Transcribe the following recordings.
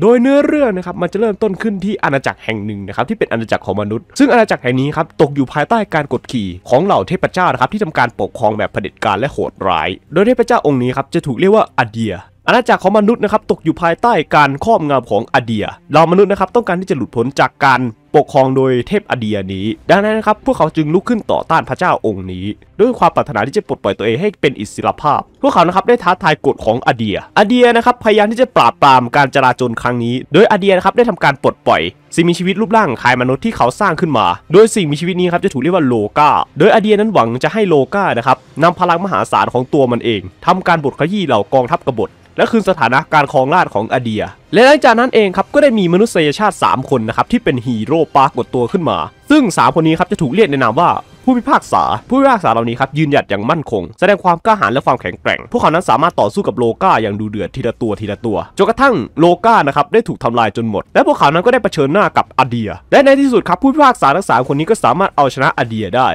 โดยเนื้อเรื่องนะครับมันจะเริ่มต้นขึ้นที่อาณาจักรแห่งหนึ่งนะครับ ที่เป็นอาณาจักรของมนุษย์ซึ่งอาณาจักรแห่งนี้ครับตกอยู่ภายใต้การกดขี่ ของเหล่าเทพเจ้านะครับที่ทำการปกครองแบบเผด็จการและโหดร้าย โดยเทพเจ้าองค์นี้ครับจะถูกเรียกว่าอาเดีย อาณาจักรของมนุษย์นะครับตกอยู่ภายใต้การครอบงำของอาเดียเรามนุษย์นะครับต้องการที่จะหลุดพ้นจากการปกครองโดยเทพอเดียนี้ ดังนั้นนะครับพวกเขาจึงลุกขึ้นต่อต้านพระเจ้าองค์นี้ด้วยความปรารถนาที่จะปลดปล่อยตัวเองให้เป็นอิสระภาพ พวกเขานะครับได้ท้าทายกฎของอเดีย อเดียนะครับพยายามที่จะปราบปรามการจราจนครั้งนี้ โดยอเดียนะครับได้ทำการปลดปล่อย สิ่งมีชีวิตรูปร่างคล้ายมนุษย์ที่เขาสร้างขึ้นมา โดยสิ่งมีชีวิตนี้ครับจะถูกเรียกว่าโลกาโดยอเดียนั้นหวังจะให้โลกานะครับนำพลังมหาศาลของตัวมันเอง ทำการบดขยี้เหล่ากองทัพกบฏ และคืนสถานะการครองราชของอเดียและหลังจากนั้นเองครับก็ได้มีมนุษยชาติ 3 คนนะครับที่เป็นฮีโร่ปรากฏตัวขึ้นมา ซึ่ง 3 คนนี้ครับจะถูกเรียกในนามว่าผู้พิพากษา ผู้พิพากษาเหล่านี้ครับยืนหยัดอย่างมั่นคง แสดงความกล้าหาญและความแข็งแกร่ง พวกเขานั้นสามารถต่อสู้กับโลกาอย่างดูเดือดทีละตัวทีละตัวจนกระทั่งโลกานะครับได้ถูกทำลายจนหมด และพวกเขานั้นก็ได้เผชิญหน้ากับอเดีย และในที่สุดครับผู้พิพากษาทั้งสามคนนี้ก็สามารถเอาชนะอเดียได้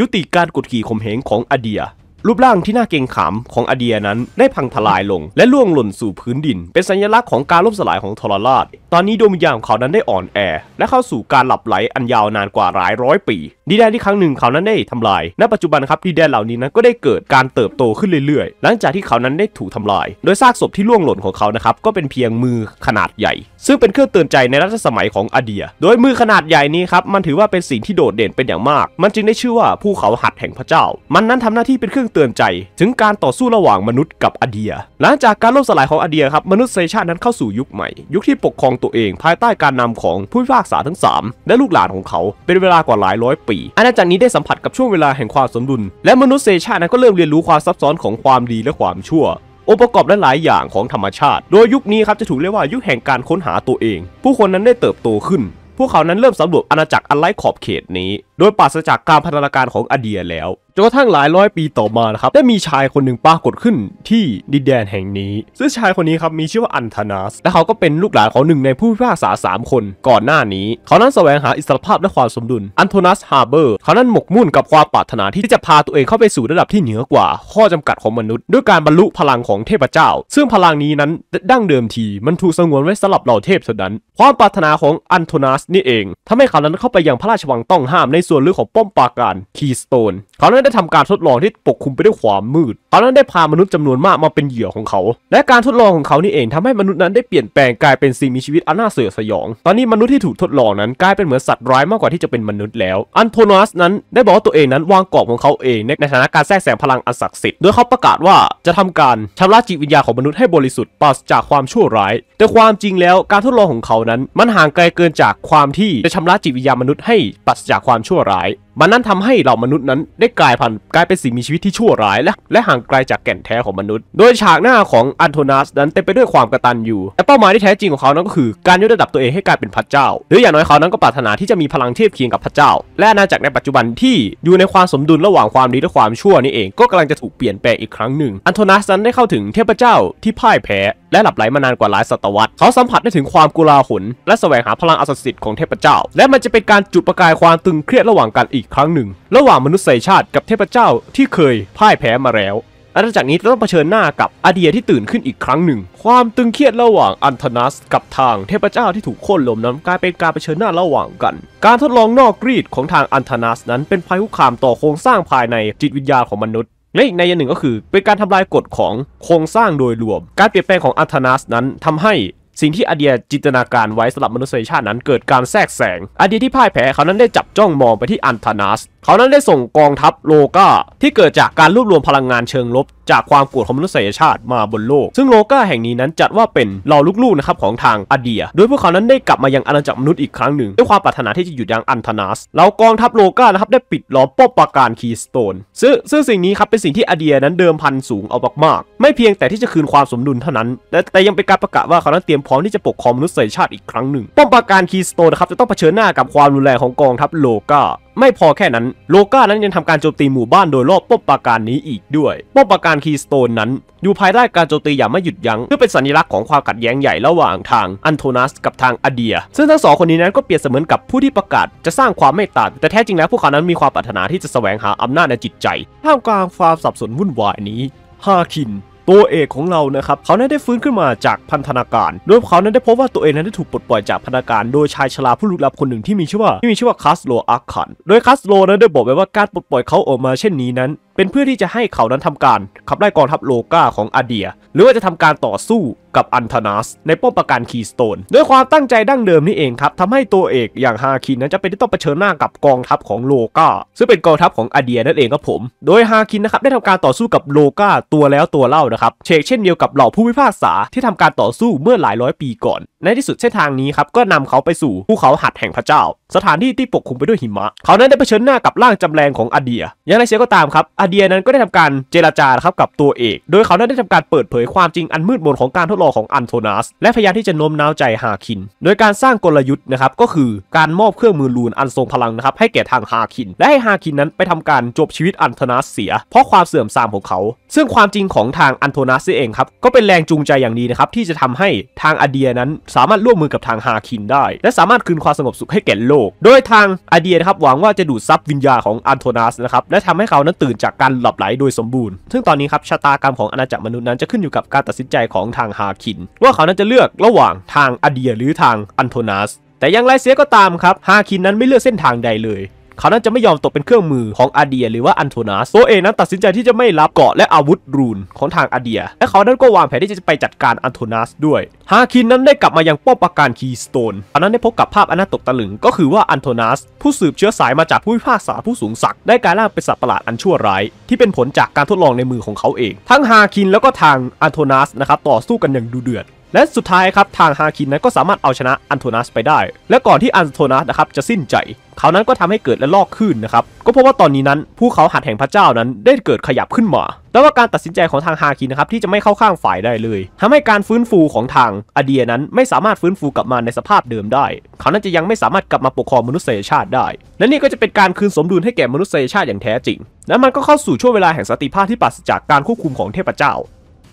ยุติการกดขี่ข่มเหงของอเดียรูปร่างที่น่าเกรงขามของอาเดียนั้นได้พังทลายลงและล่วงหล่นสู่พื้นดินเป็นสัญลักษณ์ของการล่มสลายของทรราชตอนนี้ดวงวิญญาณของเขานั้นได้อ่อนแอ และเข้าสู่การหลับไหลอันยาวนานกว่าหลายร้อยปีดินแดนที่ครั้งหนึ่งเขานั้นได้ทำลาย ณปัจจุบันครับดินแดนเหล่านี้นั้นก็ได้เกิดการเติบโตขึ้นเรื่อยๆ หลังจากที่เขานั้นได้ถูกทำลาย โดยซากศพที่ล่วงหล่นของเขานะครับก็เป็นเพียงมือขนาดใหญ่ ซึ่งเป็นเครื่องเตือนใจในรัชสมัยของอเดีย โดยมือขนาดใหญ่นี้ครับมันถือว่าเป็นสิ่งที่โดดเด่นเป็นอย่างมาก มันจึงได้ชื่อว่าภูเขาหัดแห่งพระเจ้า มันนั้นทำหน้าที่เป็นเครื่องเตือนใจ ถึงการต่อสู้ระหว่างมนุษย์กับอเดีย หลังจากการล่มสลายของอเดียครับมนุษยชาตินั้นเข้าสู่ยุคใหม่ ยุคที่ปกครองตัวเอง ภายใต้การนำของผู้พิพากษาทั้ง 3 และลูกหลานของเขาเป็นเวลากว่าหลายร้อยปี อาณาจักรนี้ได้สัมผัสกับช่วงเวลาแห่งความสมดุลและมนุษยชาตินั้นก็เริ่มเรียนรู้ความซับซ้อนของความดีและความชั่วองค์ประกอบหลายอย่างของธรรมชาติ โดยยุคนี้ครับจะถูกเรียกว่ายุคแห่งการค้นหาตัวเอง ผู้คนนั้นได้เติบโตขึ้นพวกเขานั้นเริ่มสำรวจอาณาจักรอันไร้ขอบเขตนี้ โดยปราศจากการพัฒนาการของอเดียแล้วจนกระทั่งหลายร้อยปีต่อมานะครับได้มีชายคนหนึ่งปรากฏขึ้นที่ดินแดนแห่งนี้ซึ่งชายคนนี้ครับมีชื่อว่าอันธนาสและเขาก็เป็นลูกหลานของหนึ่งในผู้พิพากษา 3 คนก่อนหน้านี้เขานั้นแสวงหาอิสรภาพและความสมดุลอันโทนัสฮาร์เบอร์เขานั้นหมกมุ่นกับความปรารถนา ที่จะพาตัวเองเข้าไปสู่ระดับที่เหนือกว่า ข้อจำกัดของมนุษย์ด้วยการบรรลุพลังของเทพเจ้า ซึ่งพลังนี้นั้นดั้งเดิมทีมันถูกสงวนไว้สำหรับเหล่าเทพเท่านั้นความปรารถนาของอันโทนัสนี่เอง ทำให้เขานั้นเข้าไปยังพระราชวังต้องห้าม ในส่วนลึกของป้อมปราการคีสโตนเขานั้นได้ทำการทดลองที่ปกคลุมไปด้วยความมืดเขานั้นได้พามนุษย์จำนวนมากมาเป็นเหยื่อของเขา และการทดลองของเขานี่เองทำให้มนุษย์นั้นได้เปลี่ยนแปลงกลายเป็นสิ่งมีชีวิตอันน่าเสือสยอง ตอนนี้มนุษย์ที่ถูกทดลองนั้นกลายเป็นเหมือนสัตว์ร้ายมากกว่าที่จะเป็นมนุษย์แล้ว อันโทนัสนั้นได้บอกว่าตัวเองนั้นวางกรอบของเขาเองในฐานะการแทรกแซงพลังอันศักดิ์สิทธิ์โดยเขาประกาศว่าจะทำการชำระจิตวิญญาของมนุษย์ให้บริสุทธิ์ปราศจากความชั่วร้าย แต่ความจริงแล้วการทดลองของเขานั้นมันห่างไกลเกินจากความที่จะชำระจิตวิญญามนุษย์ให้ปราศจากความชั่วร้ายมันนั้นทำให้เหล่า มนุษย์นั้นได้กลายพันธุ์กลายเป็นสิ่งมีชีวิตที่ชั่วร้าย และและห่างไกลจากแก่นแท้ของมนุษย์ โดยฉากหน้าของอันโทนัสนั้นเต็มไปด้วยความกระตันอยู่ แต่เป้าหมายที่แท้จริงของเขานั้นก็คือการยกระดับตัวเองให้กลายเป็นพระเจ้า หรืออย่างน้อยเขานั้นก็ปรารถนาที่จะมีพลังเทียบเคียงกับพระเจ้า และอาณาจักรในปัจจุบันที่อยู่ในความสมดุลระหว่างความดีและความชั่วนี่เอง ก็กำลังจะถูกเปลี่ยนแปลงอีกครั้งหนึ่งอันโทนัสนั้นได้เข้าถึงเทพเจ้าที่พ่ายแพ้และหลับไหลมานานกว่าหลายศตวรรษ เขาสัมผัสได้ถึงความกุลาหุนและแสวงหาพลังอสสิทธิ์ของเทพเจ้า และมันจะเป็นการจุดประกายความตึงเครียดระหว่างกันอีกครั้งหนึ่ง ระหว่างมนุษยชาติกับเทพเจ้าที่เคยพ่ายแพ้มาแล้ว อาณาจักรนี้ต้องเผชิญหน้ากับอาเดียที่ตื่นขึ้นอีกครั้งหนึ่ง ความตึงเครียดระหว่างอันทนัสกับทางเทพเจ้าที่ถูกโค่นล้มนั้นกลายเป็นการเผชิญหน้าระหว่างกัน การทดลองนอกกรีดของทางอันทนัสนั้นเป็นภัยคุกคามต่อโครงสร้างภายในจิตวิญญาณของมนุษย์และอีกในยันหนึ่งก็คือเป็นการทำลายกฎของโครงสร้างโดยรวม การเปลี่ยนแปลงของอัธนัสนั้นทำให้ สิ่งที่อเดียจินตนาการไว้สำหรับมนุษยชาตินั้นเกิดการแทรกแซงอเดียที่พ่ายแพ้เขานั้นได้จับจ้องมองไปที่อันธนัสเขานั้นได้ส่งกองทัพโลกาที่เกิดจากการรวบรวมพลังงานเชิงลบจากความกวดของมนุษยชาติมาบนโลก ซึ่งโลกาแห่งนี้นั้นจัดว่าเป็นเหล่าลูกๆนะครับของทางอาเดีย โดยพวกเขานั้นได้กลับมายังอาณาจักรมนุษย์อีกครั้งหนึ่ง ด้วยความปรารถนาที่จะหยุดยั้งอันธนาสเหล่ากองทัพโลกานะครับได้ปิดล้อมป้อมปราการคีสโตนซึ่งซึ่งสิ่งนี้ครับเป็นสิ่งที่อาเดียนั้นเดิมพันสูงเอามากๆไม่เพียงแต่ที่จะคืนความสมดุลเท่านั้นแต่แต่ยังเป็นการประกาศว่าเขานั้นเตรียมพร้อมที่จะปกครองมนุษยชาติอีกครั้งหนึ่งป้อมปราการคีสโตนนะครับจะต้องเผชิญหน้ากับความรุนแรงของกองทัพโลกาไม่พอแค่นั้น โลก้านั้นยังทำการโจมตีหมู่บ้านโดยรอบป้อมปราการนี้อีกด้วยป้อมปราการคีสโตนนั้นอยู่ภายใต้การโจมตีอย่างไม่หยุดยัง้งเพื่อเป็นสัญลักษณ์ของความขัดแย้งใหญ่ระหว่างทางอันโทนัสกับทางอเดีย ซึ่งทั้งสองคนนี้นั้นก็เปรียบเสมือนกับผู้ที่ประกาศ จะสร้างความไมตตาแต่แท้จริงแล้วพวกเขานั้นมีความปรารถนาที่จะแสวงหาอำนาจในจิตใจท่ามกลางความสับสนวุ่นวายนี้ฮาคินตัวเอกของเรานะครับ เขาได้ฟื้นขึ้นมาจากพันธนาการ โดยเขานั้นได้พบว่าตัวเองนั้นได้ถูกปลดปล่อยจากพันธนาการ โดยชายชราผู้ลึกลับคนหนึ่งที่มีชื่อว่าที่มีชื่อว่าคาสโลอาคัน โดยคาสโลนั้นได้บอกไว้ว่าการปลดปล่อยเขาออกมาเช่นนี้นั้นเป็นเพื่อที่จะให้เขานั้นทำการ ขับไล่กองทัพโลกาของอาเดีย หรือว่าจะทำการต่อสู้กับอันธนาสในป้อมปราการคีสโตนด้วยความตั้งใจดั้งเดิมนี่เองครับทำให้ตัวเอกอย่างฮาคินนั้นจะเป็นที่ต้องเผชิญหน้ากับกองทัพของโลกาซึ่งเป็นกองทัพของอาเดียนั่นเองครับผม โดยฮาคินนะครับ ได้ทำการต่อสู้กับโลกาตัวแล้วตัวเล่านะครับเชกเช่นเดียวกับเหล่าผู้พิพากษาที่ทำการต่อสู้เมื่อหลายร้อยปีก่อน ในที่สุดเส้นทางนี้ครับก็นำเขาไปสู่ภูเขาหัดแห่งพระเจ้าสถานที่ที่ปกคลุมไปด้วยหิมะ เขานั้นได้เผชิญหน้ากับร่างจำแรงของอาเดีย อย่างไรเสียก็ตามครับอาเดียนั้นก็ได้ทำการเจราจาครับกับตัวเอก โดยเขานั้นได้ทำการเปิดเผยความจริงอันมืดมนของการทดลองของอันโทนัส และพยายามที่จะโน้มน้าวใจฮาคิน โดยการสร้างกลยุทธ์นะครับก็คือการมอบเครื่องมือลูนอันทรงพลังนะครับให้แก่ทางฮาคิน และให้ฮาคินนั้นไปทำการจบชีวิตอันโทนัสเสีย เพราะความเสื่อมทรามของเขา ซึ่งความจริงของทางอันโทนัสเองครับก็เป็นแรงจูงใจอย่างดีนะครับที่จะทำให้ทางอาเดียนั้นสามารถร่วมมือกับทางฮาคินได้ และสามารถคืนความสงบสุขให้แก่โลกกโดยทางไอเดียนะครับหวังว่าจะดูดซับวิญญาของอันโทนัสนะครับและทำให้เขานั้นตื่นจากการหลับไหลโดยสมบูรณ์ซึ่งตอนนี้ครับชะตากรรมของอาณาจักรมนุษย์นั้นจะขึ้นอยู่กับการตัดสินใจของทางฮาคินว่าเขานั้นจะเลือกระหว่างทางอเดียหรือทางอันโทนัสแต่อย่างไรเสียก็ตามครับฮาคินนั้นไม่เลือกเส้นทางใดเลยเขานั้นจะไม่ยอมตกเป็นเครื่องมือของอาเดีย หรือว่าอันโทนัสตัวเองนั้นตัดสินใจที่จะไม่รับเกาะและอาวุธรูนของทางอาเดีย และเขานั้นก็วางแผนที่จะไปจัดการอันโทนัสด้วยฮาคินนั้นได้กลับมายังป้อมปราการคีสโตนตอนนั้นได้พบกับภาพอนาตกตะลึงก็คือว่าอันโทนัสผู้สืบเชื้อสายมาจากผู้พิพากษาผู้สูงศักดิ์ได้กลายร่างเป็นสัตว์ประหลาดอันชั่วร้ายที่เป็นผลจากการทดลองในมือของเขาเอง ทั้งฮาคินแล้วก็ทางอันโทนัสนะครับต่อสู้กันอย่างดูเดือดและสุดท้ายครับทางฮาคินนั้นก็สามารถเอาชนะอันโทนัสไปได้ และก่อนที่อันโทนัสนะครับจะสิ้นใจเขานั้นก็ทำให้เกิดและลอกขึ้นนะครับก็เพราะว่าตอนนี้นั้นภูเขาหัดแห่งพระเจ้านั้นได้เกิดขยับขึ้นมาแต่ว่าการตัดสินใจของทางฮาคินนะครับที่จะไม่เข้าข้างฝ่ายได้เลย ทำให้การฟื้นฟูของทางอเดียนั้นไม่สามารถฟื้นฟูกลับมาในสภาพเดิมได้ เขานั้นจะยังไม่สามารถกลับมาปกครองมนุษยชาติได้ และนี่ก็จะเป็นการคืนสมดุลให้แก่มนุษยชาติอย่างแท้จริงและมันก็เข้าสู่ช่วงเวลาแห่งสติภาพที่ปราศจากการควบคุมของเทพเจ้า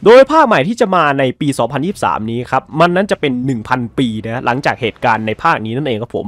โดยภาคใหม่ที่จะมาในปี 2023 นี้ครับมันนั้นจะเป็น 1,000 ปีนะหลังจากเหตุการณ์ในภาคนี้นั่นเองครับผม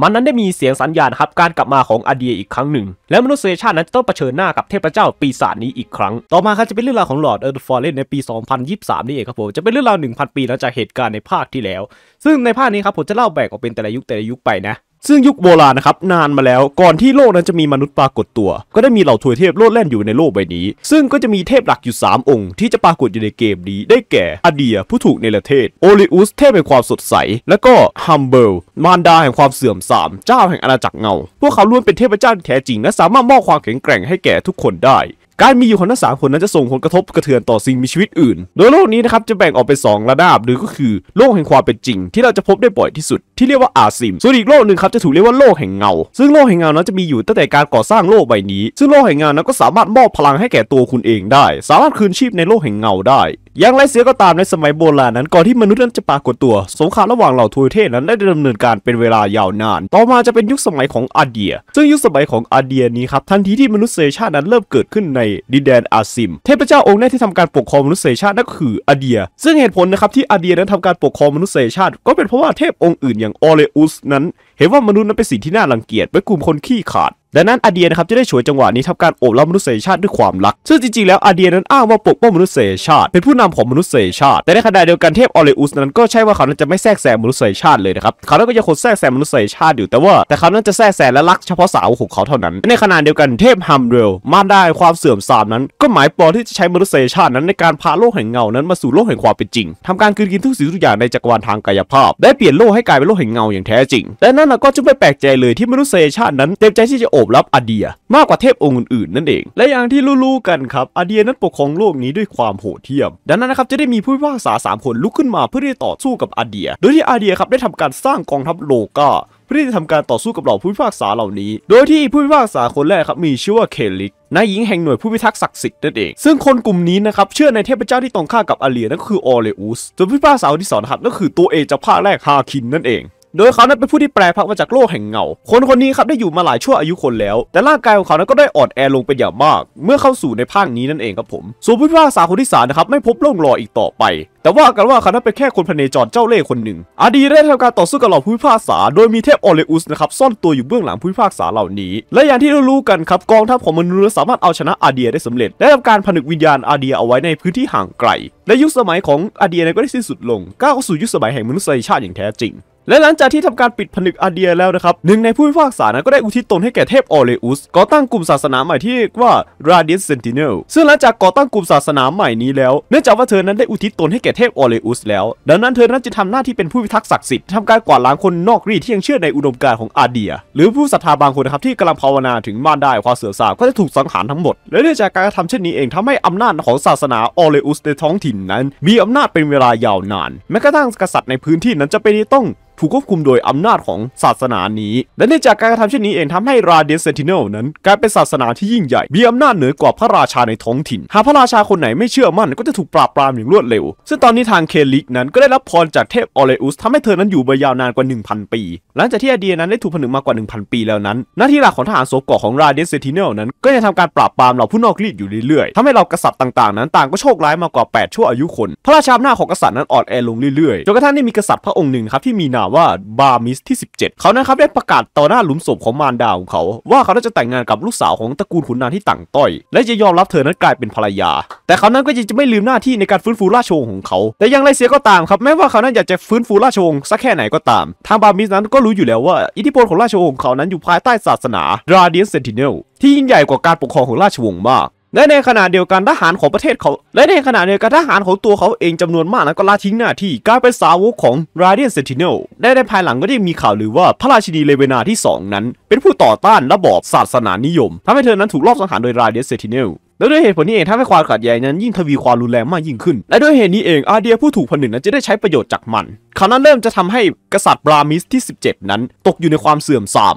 มันนั้นได้มีเสียงสัญญาณครับการกลับมาของอาเดียอีกครั้งหนึ่งและมนุษยชาตินั้นจะต้องเผชิญหน้ากับเทพเจ้าปีศาจนี้อีกครั้งต่อมาครับจะเป็นเรื่องราวของหลอดเออร์ฟอร์เรสในปี 2023 นี่เองครับผมจะเป็นเรื่องราว 1,000 ปีหลังจากเหตุการณ์ในภาคที่แล้ว ซึ่งในภาคนี้ครับผมจะเล่าแบ่งออกเป็นแต่ละยุคแต่ละยุคไปนะซึ่งยุคโบราณนะครับ นานมาแล้ว ก่อนที่โลกนั้นจะมีมนุษย์ปรากฏตัว ก็ได้มีเหล่าทวยเทพโลดแล่นอยู่ในโลกใบนี้ ซึ่งก็จะมีเทพหลักอยู่ 3 องค์ที่จะปรากฏอยู่ในเกมนี้ ได้แก่อเดียผู้ถูกในประเทศโอลิอุสเทพแห่งความสดใส และก็ฮัมเบิลมารดาแห่งความเสื่อมทรามเจ้าแห่งอาณาจักรเงาพวกเขาล้วนเป็นเทพเจ้าแท้จริงและสามารถมอบความแข็งแกร่งให้แก่ทุกคนได้การมีอยู่ของทั้งสาคนนั้นจะส่งผลกระทบกระเทือนต่อสิ่งมีชีวิตอื่น โดยโลกนี้นะครับจะแบ่งออกเป็น2ระดับหรือก็คือโลกแห่งความเป็นจริง ที่เราจะพบได้บ่อยที่สุด ที่เรียกว่าอาซิมส่วนอีกโลกหนึ่งครับจะถูกเรียกว่าโลกแห่งเงาซึ่งโลกแห่งเงานั้นจะมีอยู่ตั้งแต่การก่อสร้างโลกใบนี้ ซึ่งโลกแห่งเงานั้นก็สามารถมอบพลังให้แก่ตัวคุณเองได้ สามารถคืนชีพในโลกแห่งเงาได้อย่างไรเสียก็ตามในสมัยโบราณนั้นก่อนที่มนุษย์นั้นจะปรากฏตัว สงครามระหว่างเหล่าทวยเทศนั้นได้ดำเนินการเป็นเวลายาวนาน ต่อมาจะเป็นยุคสมัยของอาเดีย ซึ่งยุคสมัยของอาเดียนี้ครับทันทีที่มนุษยชาตินั้นเริ่มเกิดขึ้นในดินแดนอาซิม เทพเจ้าองค์แรกที่ทำการปกครองมนุษยชาตินั่นคืออาเดีย ซึ่งเหตุผลนะครับที่อาเดียนั้นทำการปกครองมนุษยชาติ ก็เป็นเพราะว่าเทพองค์อื่นอย่างออเรอุส นั้น เห็นว่ามนุษย์นั้นเป็นสิ่งที่น่ารังเกียจเป็นกลุ่มคนขี้ขาดดังนั้นอาเดียนะครับจะได้ฉวยจังหวะนี้ทำการโอบรับมนุษยชาติด้วยความรัก ซึ่งจริงๆ แล้วอาเดียนั้นอ้างว่าปกป้องมนุษยชาติ เป็นผู้นำของมนุษยชาติ แต่ในขณะเดียวกันเทพออเรอุสนั้นก็ใช่ว่าเขานั้นจะไม่แทรกแซงมนุษยชาติเลยนะครับ เขาแล้นก็จะคนแทรกแซงมนุษยชาติอยู่ แต่ว่าแต่เขานั้นจะแทรกแซงและรักเฉพาะสาวของเขาเท่านั้น ในขณะเดียวกันเทพฮัมเรลมาได้ความเสื่อมทรามนั้น ก็หมายปองที่จะใช้มนุษยชาตินั้นในการพาโลกแห่งเงานั้นมาสู่โลกแห่งความเป็นจริง ทำการคืนกินทุกสิ่งทุกอย่างในจักรวาลทางกายภาพ ได้เปลี่ยนโลกให้กลายเป็นโลกแห่งเงาอย่างแท้จริงและนั่นก็จะไม่แปลกใจเลยที่มนุษยชาตินั้นเต็มใจที่จะโอบรับอาเดีย มากกว่าเทพองค์อื่นๆนั่นเอง และอย่างที่รู้ๆกันครับอาเดียนั้นปกครองโลกนี้ด้วยความโหดเหี้ยม ดังนั้นนะครับจะได้มีผู้พิพากษา3คนลุกขึ้นมาเพื่อที่จะต่อสู้กับอาเดียโดยที่อาเดียครับได้ทำการสร้างกองทัพโลกาเพื่อที่จะทำการต่อสู้กับเหล่าผู้พิพากษาเหล่านี้ โดยที่ผู้พิพากษาคนแรกครับมีชื่อว่าเคลิกนายหญิงแห่งหน่วยผู้พิทักษ์ศักดิ์สิทธิ์นั่นเอง ซึ่งคนกลุ่มนี้นะครับเชื่อในเทพเจ้าที่ตรงข้ากับอาเลียนั่นก็คือออเรอุสส่วนผู้พิพากษาที่สองครับก็คือ ตัวเอจภาคแรกฮาคินนั่นเองโดยเขานั้นเป็นผู้ที่แปลพักมาจากโลกแห่งเงา คนคนนี้ครับได้อยู่มาหลายชั่วอายุคนแล้ว แต่ร่างกายของเขานั้นก็ได้อ่อนแอลงเป็นอย่างมาก เมื่อเข้าสู่ในภาคนี้นั่นเองครับผมส่วนผู้พิพากษาคนที่สามนะครับไม่พบร่องรอยอีกต่อไป แต่ว่ากันว่าเขานั้นเป็นแค่คนพเนจรเจ้าเล่ห์คนหนึ่งอดีได้ทำการต่อสู้กับเหล่าผู้พิพากษา โดยมีเทพออเรอุสนะครับซ่อนตัวอยู่เบื้องหลังผู้พิพากษาเหล่านี้ และอย่างที่เรารู้กันครับกองทัพของมนุษย์สามารถเอาชนะอาเดียได้สำเร็จและทำการผนึกวิญญาณอาเดียเอาไว้ในพื้นที่ห่างไกลและยุคสมัยของอาเดียก็ได้สิ้นสุดลงก้าวสู่ยุคสมัยแห่งมนุษยชาติอย่างแท้จริงและหลังจากที่ทำการปิดผนึกอาเดียแล้วนะครับ หนึ่งในผู้พิพากษา นั้นก็ได้อุทิศตนให้แก่เทพออเรอุสก่อตั้งกลุ่มศาสนาใหม่ที่เรียกว่า Radiant Sentinel ซึ่งหลังจากก่อตั้งกลุ่มศาสนาใหม่นี้แล้วเนื่องจากว่าเธอนั้นได้อุทิศตนให้แก่เทพออเรอุสแล้วดังนั้นเธอนั้นจะทำหน้าที่เป็นผู้พิทักษ์ศักดิ์สิทธิ์ทำการกวาดล้างคนนอกรีที่ยังเชื่อในอุดมการณ์ของอาเดีย หรือผู้ศรัทธาบางคนนะครับที่กำลังภาวนาถึงมานได้ ความเสื่อมทรามก็จะถูกสังหารทั้งหมดและเนื่องจากการทำเช่นนี้เองทำให้อำนาจของศาสนาออเรอุสในท้องถิ่นนั้น มีอำนาจเป็นเวลายาวนานแม้กระทั่งกษัตริย์ในพื้นที่นั้นจะเป็นต้องถูกควบคุมโดยอำนาจของศาสนานี้ และเนื่องจากการกระทำเช่นนี้เองทำให้ราเดียเซนติเนลนั้น กลายเป็นศาสนาที่ยิ่งใหญ่ มีอำนาจเหนือกว่าพระราชาในท้องถิ่น หากพระราชาคนไหนไม่เชื่อมั่นก็จะถูกปราบปรามอย่างรวดเร็ว ซึ่งตอนนี้ทางเคลิกนั้นก็ได้รับพรจากเทพออเรอุสทำให้เธอนั้นอยู่มายาวนานกว่า 1000 ปี หลังจากที่อาเดียนั้นได้ถูกผนึกมากกว่า 1000 ปีแล้วนั้นหน้าที่หลักของทหารโซกาอของราเดียเซนติเนลนั้น ก็จะทำการปราบปรามเหล่าผู้นอกรีดอยู่เรื่อยๆทำให้เ่ากษัตริย์ต่างๆนั้น ต่างก็โชคร้ายมากกว่า 8 ชั่วอายุคน พระราชาหน้าของกษัตริย์นั้นอ่อนแอลงเรื่อยๆจนกระทั่งได้มีกษัตริย์พระองค์หนึ่งครับที่มีนามว่าบาร์มิสที่ 17 เขานะครับได้ประกาศต่อหน้าหลุมศพของมารดาของ เขาว่าเขาจะแต่งงานกับลูกสาวของตระกูลขุนนางที่ต่างต้อย และจะยอมรับเธอนั้นกลายเป็นภรรยา แต่เขานั้นก็ยังจะไม่ลืมหน้าที่ในการฟื้นฟูราชวงศ์ของเขา แต่ยังไรเสียก็ตามครับแม้ว่าเขานั้นอยากจะฟื้นฟูราชวงศ์สักแค่ไหนก็ตาม ทางบาร์มิสนั้นก็รู้อยู่แล้วว่าอิทธิพลของราชวงศ์ของเขานั้นอยู่ภายใต้ศาสนาราเดียนเซนติเนลที่ยิ่งใหญ่กว่าการปกครองของราชวงศ์มากและในขณะเดียวกันทหารของประเทศเขา และในขณะเดียวกันทหารของตัวเขาเองจำนวนมากนั้นก็ลาทิ้งหน้าที่กลายเป็นสาวกของไรเดียนเซนติเนลและในภายหลังก็ได้มีข่าวหรือว่าพระราชินีเลเวนาที่ 2 นั้น เป็นผู้ต่อต้านระบอบศาสนานิยมทำให้เธอนั้นถูกลอบสังหารโดยไรเดียนเซนติเนลและด้วยเหตุผลนี้เองทาให้ความขัดแย้งนั้นยิ่งทวีความรุนแรงมากยิ่งขึ้นและด้วยเหตุนี้เองอาเดียผู้ถูกผนึกนั้นจะได้ใช้ประโยชน์จากมันเขานั้นเริ่มจะทำให้กษัตริย์บรามิสที่17 นั้นตกอยู่ในความเสื่อมทราม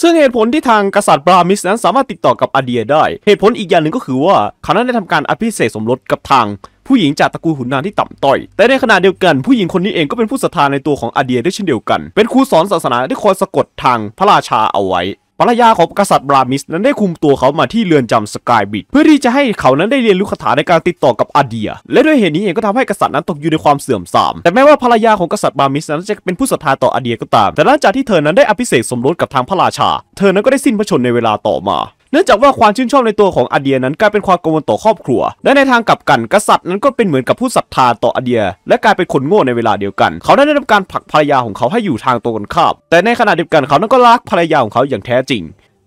ซึ่งเหตุผลที่ทางกษัตริย์บรามิสนั้นสามารถติดต่อกับอาเดียได้ เหตุผลอีกอย่างหนึ่งก็คือว่าเขานั้นได้ทำการอภิเษกสมรสกับทางผู้หญิงจากตระกูลหุนนางที่ต่ำต้อย แต่ในขณะเดียวกัน ผู้หญิงคนนี้เองก็เป็นผู้ศรัทธาในตัวของอาเดียด้วยเช่นเดียวกัน เป็นครูสอนศาสนาที่คอยสะกดทางพระราชาเอาไว้ภรรยาของกษัตริย์บรามิสนั้นได้คุมตัวเขามาที่เรือนจำสกายบิดเพื่อที่จะให้เขานั้นได้เรียนรู้คาถาในการติดต่อกับอาเดียและด้วยเหตุนี้เองก็ทำให้กษัตริย์นั้นตกอยู่ในความเสื่อมทรามแต่แม้ว่าภรรยาของกษัตริย์บรามิส นั้นจะเป็นผู้ศรัทธาต่ออาเดียก็ตาม แต่หลังจากที่เธอนั้นได้อภิเษกสมรสกับทางพระราชา เธอนั้นก็ได้สิ้นพระชนในเวลาต่อมาเนื่องจากว่าความชื่นชอบในตัวของอาเดียนั้นกลายเป็นความกังวลต่อครอบครัว และในทางกลับกันกษัตริย์นั้นก็เป็นเหมือนกับผู้ศรัทธาต่ออาเดีย และกลายเป็นคนโง่ในเวลาเดียวกัน เขาได้รับการผลักภรรยาของเขาให้อยู่ทางตรงกันข้ามแต่ในขณะเดียวกันเขานั้นก็รักภรรยาของเขาอย่างแท้จริง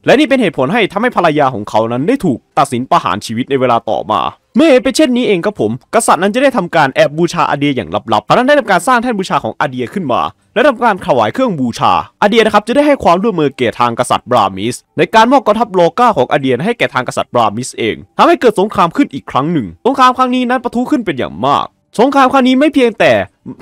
และนี่เป็นเหตุผลให้ทำให้ภรรยาของเขานั้นได้ถูกตัดสินประหารชีวิตในเวลาต่อมา เมื่อเป็นเช่นนี้เองครับผม กษัตริย์นั้นจะได้ทำการแอบบูชาอาเดียอย่างลับๆเพราะนั้นได้ทำการสร้างแท่นบูชาของอาเดียขึ้นมา และทำการถวายเครื่องบูชาอาเดียนะครับจะได้ให้ความร่วมมือเกี่ทางกษัตริย์บรามิส ในการมอบกองทัพโลกาของอาเดียให้แก่ทางกษัตริย์บรามิสเองทำให้เกิดสงครามขึ้นอีกครั้งหนึ่ง สงครามครั้งนี้นั้นปะทุขึ้นเป็นอย่างมาก สงครามครั้งนี้ไม่เพียงแต่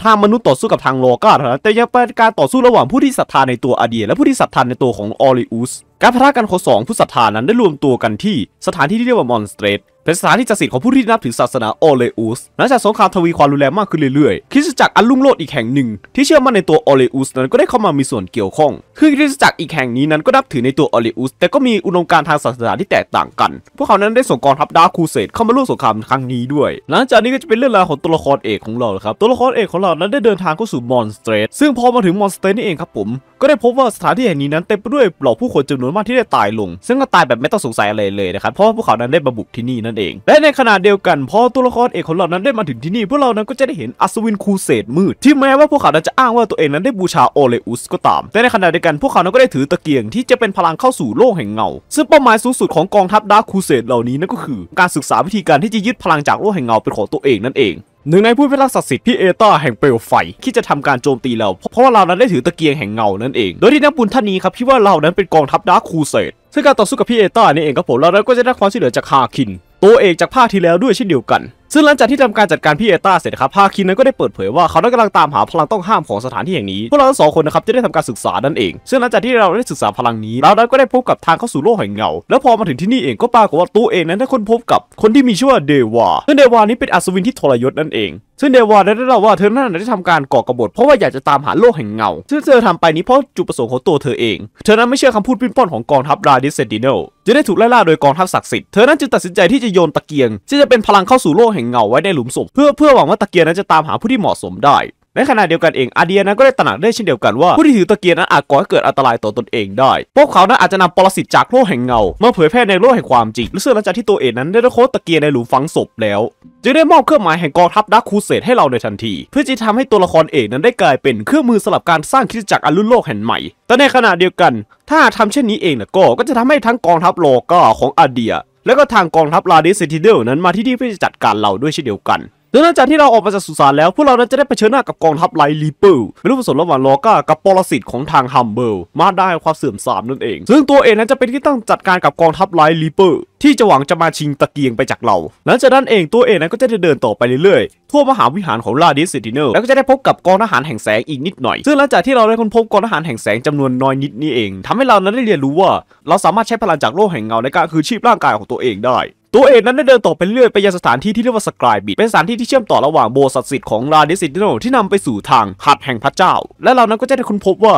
ถ้ามนุษย์ต่อสู้กับทางโลกาเท่านั้นแต่ยังเป็นการต่อสู้ระหว่างผู้ที่ศรัทธาในตัวอเดีย และผู้ที่ศรัทธาในตัวของออริอุส การพะทะกันของสองผู้ศรัทธานั้นได้รวมตัวกันที่ สถานที่ที่เรียกว่ามอนสเตรตเป็นสถานที่ศักดิ์สิทธิ์ของผู้ที่นับถือศาสนาออเลอุสหลังจากสงครามทวีความรุนแรงมากขึ้นเรื่อยๆ คริสตจักรอันลุ่งโลดอีกแห่งหนึ่ง ที่เชื่อมั่นในตัวออเลอุสนั้นก็ได้เข้ามามีส่วนเกี่ยวข้อง คือคริสตจักรอีกแห่งนี้นั้นก็นับถือในตัวออเลอุส แต่ก็มีอุดมการทางศาสนาที่แตกต่างกัน พวกเขานั้นได้ส่งกองทัพดาร์คูเซตเข้ามาร่วมสงครามครั้งนี้ด้วย หลังจากนี้ก็จะเป็นเรื่องราวของตัวละครเอกของเราครับตัวละครเอกของเรานั้นได้เดินทางเข้าสู่มอนสเตรทซึ่งพอมาถึงมอนสเตรทนี่เองครับผม ก็ได้พบว่าสถานที่แห่งนี้นั้นเต็มไปด้วยเหล่าผู้คนจำนวนมากที่ได้ตายลง ซึ่งก็ตายแบบไม่ต้องสงสัยอะไรเลยนะครับเพราะว่าพวกเขานั้นได้มาบุกที่นี่นั่นเองและในขณะเดียวกัน พอตัวละครเอกของเรานั้นได้มาถึงที่นี่พวกเรานั้นก็จะได้เห็นอัศวินคูเสดมืด ที่แม้ว่าพวกเขานั้นจะอ้างว่าตัวเองนั้นได้บูชาโอเลอุส ก็ตาม แต่ในขณะเดียวกันพวกเขานั้นก็ได้ถือตะเกียงที่จะเป็นพลังเข้าสู่โลกแห่งเงาซึ่งเป้าหมายสูงสุดของกองทัพดาร์คคูเสดเหล่านี้นั่นก็คือ การศึกษาวิธีการที่จะยึดพลังจากโลกแห่งเงาเป็นของตัวเองนั่นเองหนึ่งในผู้พิทักษ์ศักดิ์สิทธิ์พี่เอต้าแห่งเปลวไฟที่จะทำการโจมตีเราเพราะว่าเรานั้นได้ถือตะเกียงแห่งเงานั่นเอง โดยที่นักบุญท่านนี้ครับพี่ว่าเรานั้นเป็นกองทัพดาร์คคูเซตซึ่งการต่อสู้กับพี่เอต้านี่เองครับผมเราก็จะได้ความช่วยเหลือจากฮาคิน ตัวเอกจากภาคที่แล้วด้วยเช่นเดียวกันซึ่งหลังจากที่ทำการจัดการพี่เอต้าเสร็จครับพาคินนั้นก็ได้เปิดเผยว่าเขานั้นกำลังตามหาพลังต้องห้ามของสถานที่แห่งนี้ พวกเราทั้งสองคนนะครับจะได้ทำการศึกษานั่นเอง ซึ่งหลังจากที่เราได้ศึกษาพลังนี้ เราไั้ก็ได้พบกับทางเข้าสู่โลกแห่งเงา แล้วพอมาถึงที่นี่เองก็ปรากฏว่าตัวเองนั้นได้ค้นพบกับคนที่มีชื่อว่าเดวาซึ่งเดวานี้เป็นอัศวินที่ทรยศนั่นเอง ซึ่งเดวาได้เล่าว่าเธอนั้นได้ทำการก่อกบฏเพราะว่าอยากจะตามหาโลกแห่งเงา ซึ่งเธอทำไปนี้เพราะจุดประสงค์ของตัวเธอเอง เธอนั้นไม่เชื่อคำพูดปิ้นป้อนของกองทัพราดิเซนติโนจะได้ถูกไล่ล่าโดยกองทัพศักดิ์สิทธิ์เธอนั้นจึงตัดสินใจที่จะโยนตะเกียงที่จะเป็นพลังเข้าสู่โลกแห่งงเงาไว้ในหลุมศพ เพื่อเพื่อหวังว่าตะเกียรนั้นจะตามหาผู้ที่เหมาะสมได้ ในขณะเดียวกันเองอาเดียนั้นก็ได้ตระหนักได้เช่นเดียวกันว่าผู้ที่ถือตะเกียรนั้นอาจก่อให้เกิดอันตรายต่อตนเองได้ พวกเขานั้นอาจจะนำปรสิตจากโลกแห่งเงา มาเผยแพร่ในโลกแห่งความจริงและเสื่อหลังจากที่ตัวเองนั้น ได้โคตตะเกียรในหลุมฝังศพแล้วจึงได้มอบเครื่องหมายแห่งกองทัพดักคูเซตให้เราในทันที เพื่อจะทำให้ตัวละครเอกนั้นได้กลายเป็นเครื่องมือสลับการสร้างคิดจักรอันรุ่นโลกแห่งใหม่แต่ในขณะเดียวกัน ถ้าทำเช่นนี้เองนะก็ก็จะทำให้ทั้งกองทัพโลกาของอาเดียและก็ทางกองทัพลาดิสเซติเดลนั้นมาที่นี่เพื่อจะจัดการเราด้วยเช่นเดียวกันดัหลังจากที่เราออกมาจากสุสานแล้วพวกเราจะได้เผชิญหน้ากับกองทัพไลลีเปิลเป็นรูปผสมระหว่างลอก้ากับปรสิตของทางฮัมเบิลมาได้ความเสื่อมทรามนั่นเอง ซึ่งตัวเองนั้นจะเป็นที่ตั้งจัดการกับกองทัพไลลีเปิลที่จะหวังจะมาชิงตะเกียงไปจากเราหลังจากนั้นเองตัวเองนั้นก็จะได้เดินต่อไปเรื่อยๆทั่วมหาวิหารของลาดิสเซติเนอร์แล้วก็จะได้พบกับกองทหารแห่งแสงอีกนิดหน่อย ซึ่งหลังจากที่เราได้ค้นพบกองทหารแห่งแสงจำนวนน้อยนิดนี้เอง ทำให้เรานั้นได้เรียนรู้ว่าเราสามารถใช้พลังจากโลกแห่งเงาในการคือชีพร่างกายของตัวเองได้ตัวเอกนั้นได้เดินต่อไปเรื่อยไปยังสถานที่ที่เรียกว่าสกายบิดเป็นสถานที่ที่เชื่อมต่อระหว่างโบสั์สิทธิ์ของลาดิสิติโนที่นำไปสู่ทางหัดแห่งพระเจ้า และเรานั้นก็จะได้ค้นพบว่า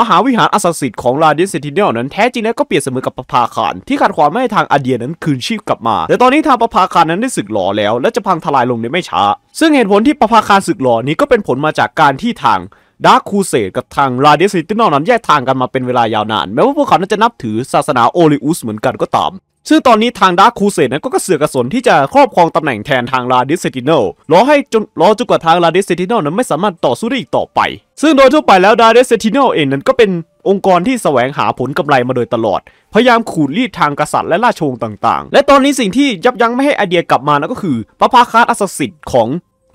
มหาวิหารอัศสิทธิ์ของลาเดิสเซติเนลนั้น แท้จริงแล้วก็เปรียบเสมือนกับประภาคารที่ขัดขวางไม่ให้ทางอาเดียนั้นคืนชีพกลับมาแต่ตอนนี้ทางประภาคารนั้นได้สึกหล่อแล้ว และจะพังทลายลงในไม่ช้า ซึ่งเหตุผลที่ประภาคารสึกหล่อนี้ก็เป็นผลมาจากการที่ทางดาร์คคูเซดกับทางราเดีสซิตินอลนั้นแยกทางกันมาเป็นเวลายาวนานแม้ว่าพวกเขานั้นจะนับถือศาสนาโอลิอุสเหมือนกันก็ตามซึ่งตอนนี้ทางดาร์คคูเซนั้นก็กระเสือกกระสนที่จะครอบครองตำแหน่งแทนทางลาดิสเซติโนรอให้จนรอจนกว่าทางลาดิสเซติโนนั้นไม่สามารถต่อสู้ได้อีกต่อไป ซึ่งโดยทั่วไปแล้วดาร์ดิสเซติโนเองนั้นก็เป็นองค์กรที่แสวงหาผลกำไรมาโดยตลอด พยายามขูดรีดทางกษัตริย์และราชวงศ์ต่างๆ และตอนนี้สิ่งที่ยับยั้งไม่ให้ไอเดียกลับมานั่นก็คือประพาคาสอสสิทธิ์ของ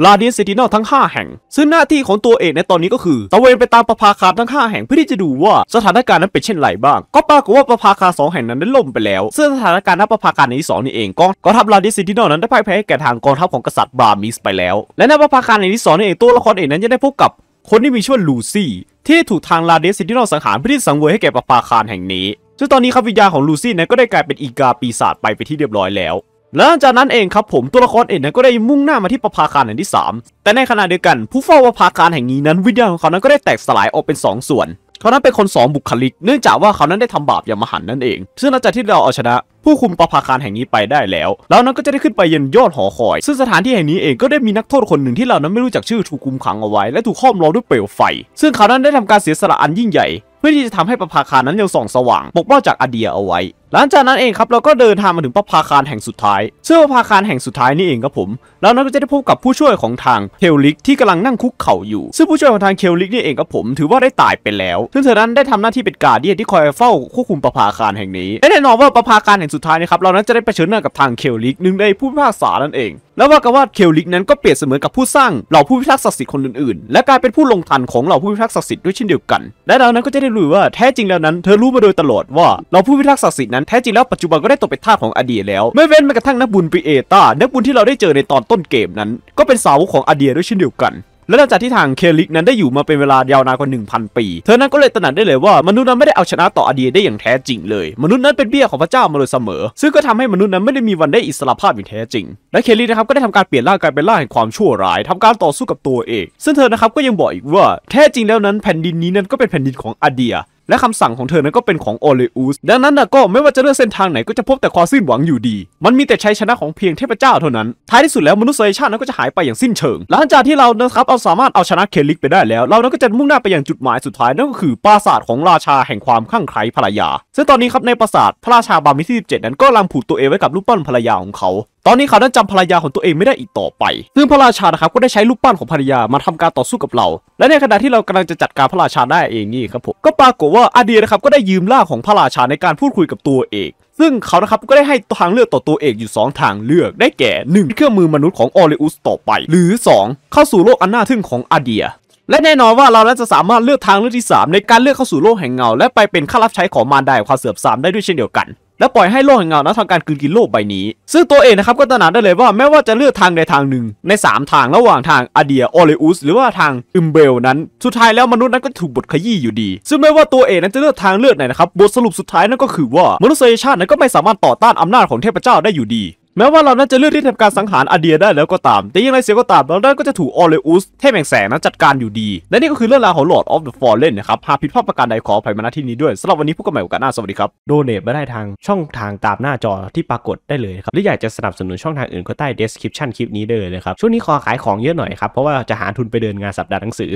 ลาดินเซตินอลทั้ง 5 แห่ง ซึ่งหน้าที่ของตัวเอกในตอนนี้ก็คือตะเวนไปตามประภาคารทั้ง 5 แห่งเพื่อที่จะดูว่าสถานการณ์นั้นเป็นเช่นไรบ้าง ก็ปรากฏว่าประภาคาร2แห่งนั้นได้ล่มไปแล้วซึ่งสถานการณ์ณประภาคารในที่2นี่เองกองกองทัพลาดินเซตินอลนั้นได้พ่ายแพ้ให้แก่ทางกองทัพของกษัตริย์บรามิสไปแล้ว และนประภาคารในที่2นี่เองตัวละครเอกนั้นจะได้พบกับ คนที่มีชื่อว่าลูซี่ที่ถูกทางลาเดสซินที่นอสังหารเพื่อที่สังเวยให้แก่ประภาคารแห่งนี้ ซึ่งตอนนี้ครับวิญญาณของลูซี่นั้นก็ได้กลายเป็นอีกาปีศาจไปไปที่เรียบร้อยแล้วและหลังจากนั้นเองครับผมตัวละครเองนั้นก็ได้มุ่งหน้ามาที่ประภาคารแห่งที่ 3 แต่ในขณะเดียวกัน ผู้เฝ้าประภาคารแห่งนี้นั้นวิญญาณของเขานั้นก็ได้แตกสลายออกเป็น 2 ส่วนเขานั้นเป็นคนสองบุคลิกเนื่องจากว่าเขานั้นได้ทำบาปอย่างมหันนั่นเองซึ่งหลังจากที่เราเอาชนะผู้คุมประภาคารแห่งนี้ไปได้แล้วเรานั้นก็จะได้ขึ้นไปยันยอดหอคอย ซึ่งสถานที่แห่งนี้เองก็ได้มีนักโทษคนหนึ่งที่เรานั้นไม่รู้จักชื่อถูกคุมขังเอาไว้และถูกข้อมล้อมด้วยเปลวไฟ ซึ่งเขานั้นได้ทำการเสียสละอันยิ่งใหญ่เพื่อที่จะทำให้ประภาคารนั้นยังส่องสว่างปกป้องจากอาเดียเอาไว้หลังจากนั้นเองครับ เราก็เดินทางมาถึงพระพาคารแห่งสุดท้ายซึ่งพระพาคารแห่งสุดท้ายนี่เองครับผมแล้วนั้นก็จะได้พบกับผู้ช่วยของทางเคลลิก ที่กำลังนั่งคุกเข่าอยู่ซึ่งผู้ช่วยของทางเคลลิกนี่เองครับผมถือว่าได้ตายไปแล้วซึ่งเธอนั้นได้ทำหน้าที่เป็นการเดียนที่คอยเฝ้าควบคุมพระพาคารแห่งนี้และแน่นอนว่าพระพาคารแห่งสุดท้ายนี่ครับเรานั้นจะได้ประชิญหน้ากับทางเคลลิกหนึ่งในผู้พิพากษานั่นเอง แล้วว่ากันว่าเคลลิกนั้นก็เปรียบเสมือนกับผู้สร้างเหล่าผู้พิทักษ์ศักดิ์สิทธิ์คนอื่นๆและกลายเป็นผู้ลงทันของเหล่าผู้พิทักษ์ศักดิ์สิทธิ์ด้วยเช่นเดียวกัน และเรานั้นก็จะได้รู้ว่าแท้จริงแล้วนั้นเธอรู้มาโดยตลอดว่าเหล่าผู้พิทักษ์ศักดิ์สิทธิ์ั้นแท้จริงแล้วปัจจุบันก็ได้ตกเป็นทาสของอดีตแล้วไม่เว้นแม้กระทั่งนักบุญปีเอตานักบุญที่เราได้เจอในตอนต้นเกมนั้น ก็เป็นสาวของอดีตด้วยเช่นเดียวกัน และหลังจากที่ทางเคลิกนั้นได้อยู่มาเป็นเวลายาวนานกว่า 1,000 ปี เธอนั้นก็เลยตระหนักได้เลยว่ามนุษย์นั้นไม่ได้เอาชนะต่ออดีตได้อย่างแท้จริง เลยมนุษย์นั้นเป็นเบี้ยของพระเจ้ามาโดยเสมอ ซึ่งก็ทำให้มนุษย์นั้นไม่ได้มีวันได้อิสระภาพอย่างแท้จริง และเคลิกนะครับก็ได้ทำการเปลี่ยนร่างกายเป็นร่างแห่งความชั่วร้ายทำการต่อสู้กับตัวเองซึ่งเธอนะครับก็ยังบอกอีกว่าแท้จริงแล้วนั้นแผ่นดินนี้นั้นก็เป็นแผ่นดินของอดียและคำสั่งของเธอนั้นก็เป็นของโอเลอุส ดังนั้นนะก็ไม่ว่าจะเลือกเส้นทางไหนก็จะพบแต่ความสิ้นหวังอยู่ดี มันมีแต่ชัยชนะของเพียงเทพเจ้าเท่านั้น ท้ายที่สุดแล้วมนุษยชาตินั้นก็จะหายไปอย่างสิ้นเชิง หลังจากที่เรานะครับเอาสามารถเอาชนะเคลิกไปได้แล้ว เรานั้นก็จะมุ่งหน้าไปยังจุดหมายสุดท้ายนั่นก็คือปราสาทของราชาแห่งความข้างใครภรรยาซึ่งตอนนี้ครับในปราสาทพระราชาบามิที่17นั้นก็ลังผูกตัวเองไว้กับรูปปั้นภรรยาของเขาตอนนี้เขาได้จำภรรยาของตัวเองไม่ได้อีกต่อไป ซึ่งพระราชานะครับก็ได้ใช้รูปปั้นของภรรยามาทำการต่อสู้กับเรา และในขณะที่เรากำลังจะจัดการพระราชาได้เองนี่ครับผม ก็ปรากฏว่าอาเดียนะครับก็ได้ยืมล่าของพระราชาในการพูดคุยกับตัวเอก ซึ่งเขานะครับก็ได้ให้ทางเลือกต่อตัวเอกอยู่ 2 ทางเลือก ได้แก่1เครื่องมือมนุษย์ของออเรอุสต่อไป หรือ 2 เข้าสู่โลกอันน่าทึ่งของอาเดีย และแน่นอนว่าเราจะสามารถเลือกทางเลือกที่3ในการเลือกเข้าสู่โลกแห่งเงาและไปเป็นข้ารับใช้ของมารดาของความเสื่อมทรามได้ด้วยเช่นเดียวกันและปล่อยให้โลกแห่งเงานั้นทำการกิืนกินโลกใบนี้ ซึ่งตัวเองนะครับก็ตระหนักได้เลยว่าแม้ว่าจะเลือกทางใดทางหนึ่ง ใน 3 ทางระหว่างทางอเดียออเลอุส หรือว่าทางอิมเบลนั้น สุดท้ายแล้วมนุษย์นั้นก็ถูกบทขยี้อยู่ดี ซึ่งไม่ว่าตัวเองนั้นจะเลือกทางเลือกไหนนะครับ บทสรุปสุดท้ายนั่นก็คือว่ามนุษยชาตินั้นก็ไม่สามารถต่อต้านอำนาจของเทพเจ้าได้อยู่ดีแม้ว่าเรานั้นจะเลือกที่ทำการสังหารอาเดียได้แล้วก็ตาม แต่ยังไงเสียก็ตามเราได้นก็จะถูกออเรอุสเทพแห่งแสงนั้นจัดการอยู่ดี และนี่ก็คือเรื่องราวของ Lord of the Fallen นะครับหากผิดพลาดประการใดขออภัยมาณที่นี้ด้วยสำหรับวันนี้พบกันใหม่โอกาสหน้า สวัสดีครับ โดเนทมาได้ทางช่องทางตามหน้าจอที่ปรากฏได้เลยครับหรืออยากจะสนับสนุนช่องทางอื่นก็ใต้ description คลิปนี้ได้เลยครับช่วงนี้ขอขายของเยอะหน่อยครับเพราะว่าจะหาทุนไปเดินงานสัปดาห์หนังสือ